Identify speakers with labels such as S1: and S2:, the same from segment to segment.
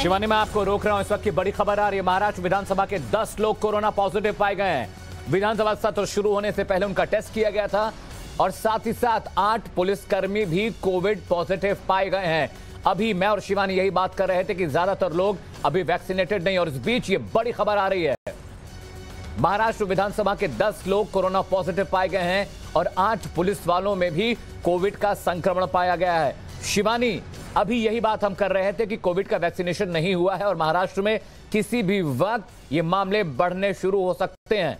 S1: शिवानी मैं आपको रोक रहा हूं इस वक्त की बड़ी खबर आ रही है महाराष्ट्र विधानसभा के 10 लोग कोरोना पॉजिटिव पाए गए हैं विधानसभा सत्र शुरू होने से पहले उनका टेस्ट किया गया था और साथ ही साथ आठ पुलिसकर्मी भी कोविड पॉजिटिव पाए गए हैं अभी मैं और शिवानी यही बात कर रहे थे कि ज्यादातर लोग अभी वैक्सीनेटेड नहीं और इस बीच ये बड़ी खबर आ रही है महाराष्ट्र विधानसभा के 10 लोग कोरोना पॉजिटिव पाए गए हैं और आठ पुलिस वालों में भी कोविड का संक्रमण पाया गया है शिवानी अभी यही बात हम कर रहे थे कि कोविड का वैक्सीनेशन नहीं हुआ है और महाराष्ट्र में किसी भी वक्त ये मामले बढ़ने शुरू हो सकते हैं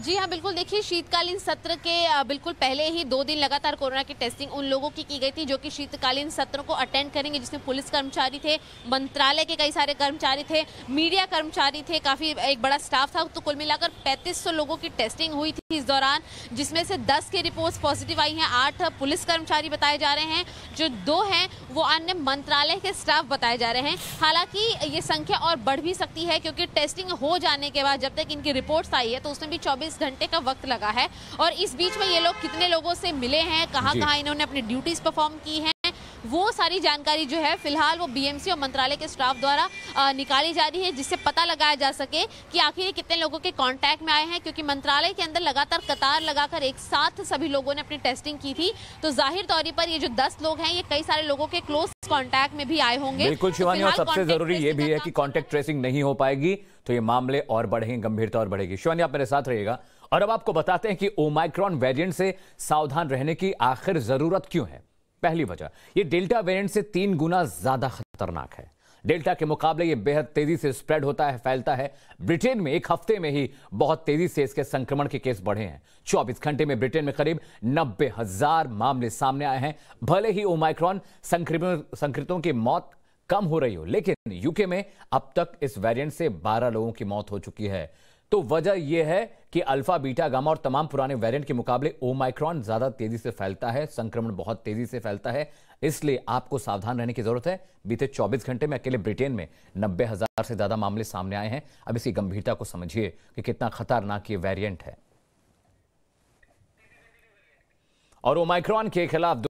S2: जी हाँ बिल्कुल देखिए शीतकालीन सत्र के बिल्कुल पहले ही दो दिन लगातार कोरोना की टेस्टिंग उन लोगों की की गई थी जो कि शीतकालीन सत्र को अटेंड करेंगे जिसमें पुलिस कर्मचारी थे मंत्रालय के कई सारे कर्मचारी थे मीडिया कर्मचारी थे काफ़ी एक बड़ा स्टाफ था तो कुल मिलाकर 3500 लोगों की टेस्टिंग हुई थी इस दौरान जिसमें से दस की रिपोर्ट्स पॉजिटिव आई हैं आठ पुलिस कर्मचारी बताए जा रहे हैं जो दो हैं वो अन्य मंत्रालय के स्टाफ बताए जा रहे हैं हालांकि ये संख्या और बढ़ भी सकती है क्योंकि टेस्टिंग हो जाने के बाद जब तक इनकी रिपोर्ट्स आई है तो उसमें भी चौबीस 24 घंटे का वक्त लगा है और इस बीच में ये लोग कितने लोगों से मिले हैं कहाँ कहाँ इन्होंने अपनी ड्यूटीज परफॉर्म की है वो सारी जानकारी जो है फिलहाल वो बीएमसी और मंत्रालय के स्टाफ द्वारा निकाली जा रही है जिससे पता लगाया जा सके कि आखिर कितने लोगों के कांटेक्ट में आए हैं क्योंकि मंत्रालय के अंदर लगातार कतार लगाकर एक साथ सभी लोगों ने अपनी टेस्टिंग की थी तो जाहिर तौर पर ये जो दस लोग हैं ये कई सारे लोगों के क्लोज कांटेक्ट में भी आए होंगे बिल्कुल तो शिवानी और सबसे जरूरी
S1: ये भी है कि कांटेक्ट ट्रेसिंग नहीं हो पाएगी तो ये मामले और बढ़ेंगे गंभीरता और बढ़ेगी शिवानी आप मेरे साथ रहेगा और अब आपको बताते हैं कि ओमाइक्रॉन वेरिएंट से सावधान रहने की आखिर जरूरत क्यों है पहली वजह यह डेल्टा वेरिएंट से तीन गुना ज्यादा खतरनाक है डेल्टा के मुकाबले ये बेहद तेजी से स्प्रेड होता है फैलता है ब्रिटेन में एक हफ्ते में ही बहुत तेजी से इसके संक्रमण के केस बढ़े हैं 24 घंटे में ब्रिटेन में करीब नब्बे हजार मामले सामने आए हैं भले ही ओमाइक्रॉन संक्रमित संक्रमितों की मौत कम हो रही हो लेकिन यूके में अब तक इस वेरिएंट से 12 लोगों की मौत हो चुकी है तो वजह यह है कि अल्फा बीटा गामा और तमाम पुराने वेरिएंट के मुकाबले ओमाइक्रॉन ज्यादा तेजी से फैलता है संक्रमण बहुत तेजी से फैलता है इसलिए आपको सावधान रहने की जरूरत है बीते 24 घंटे में अकेले ब्रिटेन में नब्बे हजार से ज्यादा मामले सामने आए हैं अब इसकी गंभीरता को समझिए कि कितना खतरनाक ये वेरियंट है और ओमाइक्रॉन के खिलाफ